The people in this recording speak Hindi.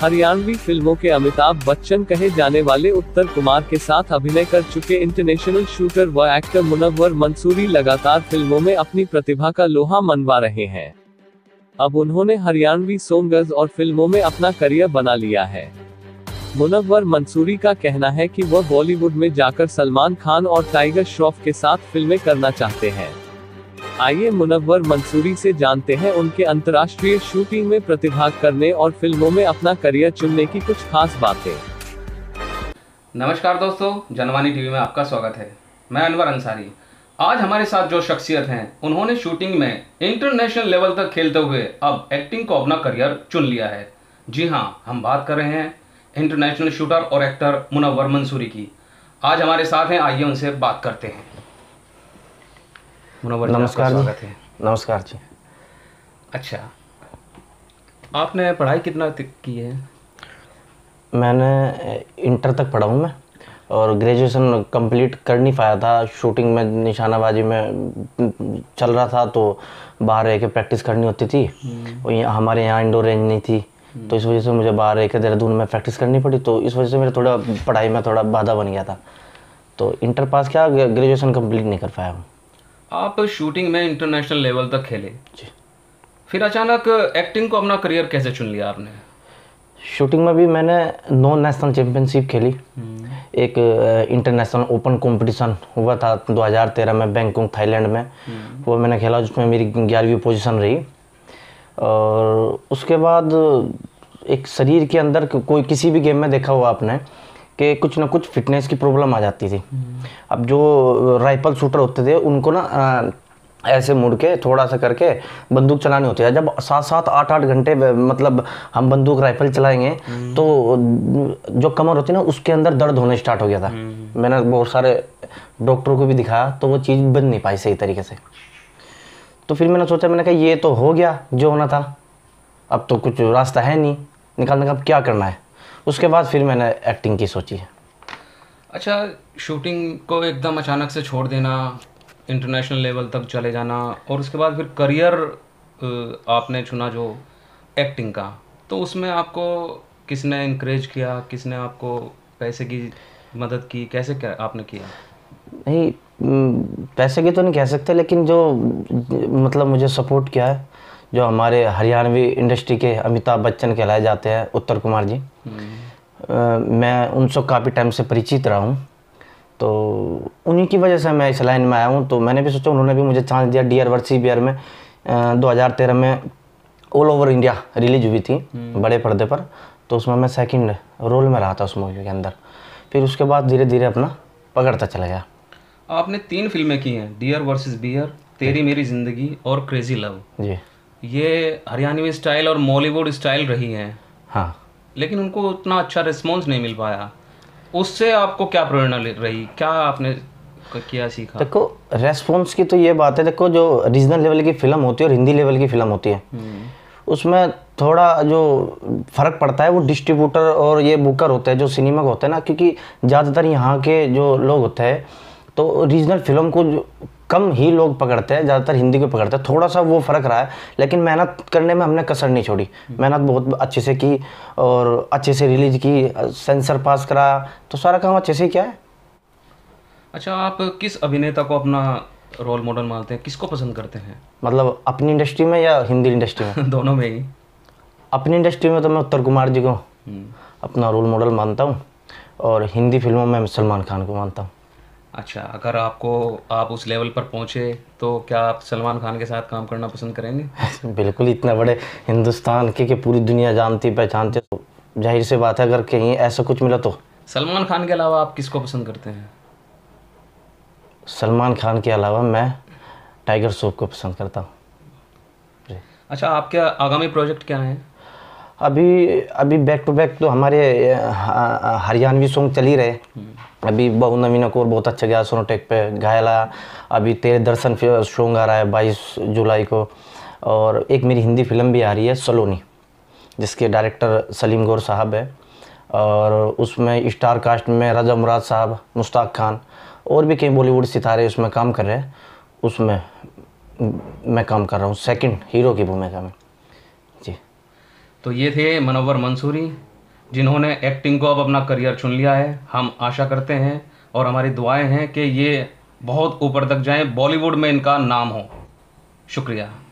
हरियाणवी फिल्मों के अमिताभ बच्चन कहे जाने वाले उत्तर कुमार के साथ अभिनय कर चुके इंटरनेशनल शूटर व एक्टर मुनव्वर मंसूरी लगातार फिल्मों में अपनी प्रतिभा का लोहा मनवा रहे हैं अब उन्होंने हरियाणवी सोंगर्स और फिल्मों में अपना करियर बना लिया है मुनव्वर मंसूरी का कहना है कि वह बॉलीवुड में जाकर सलमान खान और टाइगर श्रॉफ के साथ फिल्में करना चाहते हैं आइए मुनव्वर मंसूरी से जानते हैं उनके अंतर्राष्ट्रीय शूटिंग में प्रतिभाग करने और फिल्मों में अपना करियर चुनने की कुछ खास बातें नमस्कार दोस्तों जनवानी टीवी में आपका स्वागत है मैं अनवर अंसारी आज हमारे साथ जो शख्सियत हैं उन्होंने शूटिंग में इंटरनेशनल लेवल तक खेलते हुए अब एक्टिंग को अपना करियर चुन लिया है जी हाँ हम बात कर रहे हैं इंटरनेशनल शूटर और एक्टर मुनव्वर मंसूरी की आज हमारे साथ हैं आइए उनसे बात करते हैं मुनवर नमस्कार स्वागत है नमस्कार जी अच्छा आपने पढ़ाई कितना की है मैंने इंटर तक पढ़ा हूँ मैं और ग्रेजुएशन कंप्लीट कर नहीं पाया था शूटिंग में निशानाबाजी में चल रहा था तो बाहर रह के प्रैक्टिस करनी होती थी हम्म। और हमारे यहाँ इंडोर रेंज नहीं थी तो इस वजह से मुझे बाहर रह के देहरादून में प्रैक्टिस करनी पड़ी तो इस वजह से मेरा थोड़ा पढ़ाई में थोड़ा बाधा बन गया था तो इंटर पास क्या ग्रेजुएशन कंप्लीट नहीं कर पाया हूँ आप शूटिंग में इंटरनेशनल लेवल तक खेले जी फिर अचानक एक्टिंग को अपना करियर कैसे चुन लिया आपने शूटिंग में भी मैंने नॉन नेशनल चैम्पियनशिप खेली हम्म। एक इंटरनेशनल ओपन कंपटीशन हुआ था 2013 में बैंकॉक थाईलैंड में हम्म। वो मैंने खेला जिसमें मेरी ग्यारहवीं पोजीशन रही और उसके बाद एक शरीर के अंदर कोई किसी भी गेम में देखा हुआ आपने कि कुछ ना कुछ फिटनेस की प्रॉब्लम आ जाती थी अब जो राइफल शूटर होते थे उनको ना ऐसे मुड़ के थोड़ा सा करके बंदूक चलानी होती है जब सात सात आठ आठ घंटे मतलब हम बंदूक राइफल चलाएंगे तो जो कमर होती है ना उसके अंदर दर्द होने स्टार्ट हो गया था हम्म। मैंने बहुत सारे डॉक्टर को भी दिखाया तो वो चीज़ बन नहीं पाई सही तरीके से तो फिर मैंने सोचा मैंने कहा ये तो हो गया जो होना था अब तो कुछ रास्ता है नहीं निकालने का अब क्या करना है उसके बाद फिर मैंने एक्टिंग की सोची अच्छा शूटिंग को एकदम अचानक से छोड़ देना इंटरनेशनल लेवल तक चले जाना और उसके बाद फिर करियर आपने चुना जो एक्टिंग का तो उसमें आपको किसने इंक्रेज किया किसने आपको पैसे की मदद की कैसे क्या आपने किया नहीं पैसे की तो नहीं कह सकते लेकिन जो मतलब मुझे सपोर्ट किया है जो हमारे हरियाणवी इंडस्ट्री के अमिताभ बच्चन कहलाए जाते हैं उत्तर कुमार जी मैं उनसे काफ़ी टाइम से परिचित रहा हूँ तो उन्हीं की वजह से मैं इस लाइन में आया हूँ तो मैंने भी सोचा उन्होंने भी मुझे चांस दिया डी आर वर्सी बी में दो हज़ार तेरह में ऑल ओवर इंडिया रिलीज हुई थी हम्म। बड़े पर्दे पर तो उसमें मैं सेकंड रोल में रहा था उस मूवी के अंदर फिर उसके बाद धीरे धीरे अपना पकड़ता चला गया आपने तीन फिल्में की हैं डियर वर्सेस बियर तेरी मेरी जिंदगी और क्रेजी लव जी ये हरियाणवी स्टाइल और मॉलीवुड स्टाइल रही हैं हाँ लेकिन उनको उतना अच्छा रिस्पॉन्स नहीं मिल पाया उससे आपको क्या प्रेरणा रही क्या आपने किया सीखा देखो रेस्पॉन्स की तो ये बात है देखो जो रीजनल लेवल की फिल्म होती है और हिंदी लेवल की फिल्म होती है हम्म। उसमें थोड़ा जो फ़र्क पड़ता है वो डिस्ट्रीब्यूटर और ये बुकर होते हैं जो सिनेमा का होता है ना क्योंकि ज़्यादातर यहाँ के जो लोग होते हैं तो रीजनल फिल्म को कम ही लोग पकड़ते हैं ज़्यादातर हिंदी को पकड़ते हैं थोड़ा सा वो फ़र्क रहा है लेकिन मेहनत करने में हमने कसर नहीं छोड़ी मेहनत बहुत अच्छे से की और अच्छे से रिलीज की सेंसर पास करा तो सारा काम अच्छे से क्या है अच्छा आप किस अभिनेता को अपना रोल मॉडल मानते हैं किसको पसंद करते हैं मतलब अपनी इंडस्ट्री में या हिंदी इंडस्ट्री में दोनों में ही अपनी इंडस्ट्री में तो मैं उत्तर कुमार जी को हम्म। अपना रोल मॉडल मानता हूँ और हिंदी फिल्मों में सलमान खान को मानता हूँ अच्छा अगर आपको आप उस लेवल पर पहुँचे तो क्या आप सलमान खान के साथ काम करना पसंद करेंगे बिल्कुल इतने बड़े हिंदुस्तान के कि पूरी दुनिया जानती पहचानती तो जाहिर सी बात है अगर कहीं ऐसा कुछ मिला तो सलमान खान के अलावा आप किसको पसंद करते हैं सलमान खान के अलावा मैं टाइगर सोप को पसंद करता हूँ अच्छा आपके आगामी प्रोजेक्ट क्या हैं अभी अभी बैक टू बैक तो हमारे हरियाणवी सॉन्ग चल ही रहे हम्म। अभी बहु नवीन कौर बहुत अच्छा गया सोनोटेक पे घायला अभी तेरे दर्शन सॉन्ग आ रहा है बाईस जुलाई को और एक मेरी हिंदी फिल्म भी आ रही है सलोनी जिसके डायरेक्टर सलीम गौर साहब है और उसमें स्टार कास्ट में राजा मुराद साहब मुश्ताक खान और भी कई बॉलीवुड सितारे उसमें काम कर रहे हैं उसमें मैं काम कर रहा हूँ सेकंड हीरो की भूमिका में तो ये थे मनोवर मंसूरी जिन्होंने एक्टिंग को अब अपना करियर चुन लिया है हम आशा करते हैं और हमारी दुआएं हैं कि ये बहुत ऊपर तक जाएं बॉलीवुड में इनका नाम हो शुक्रिया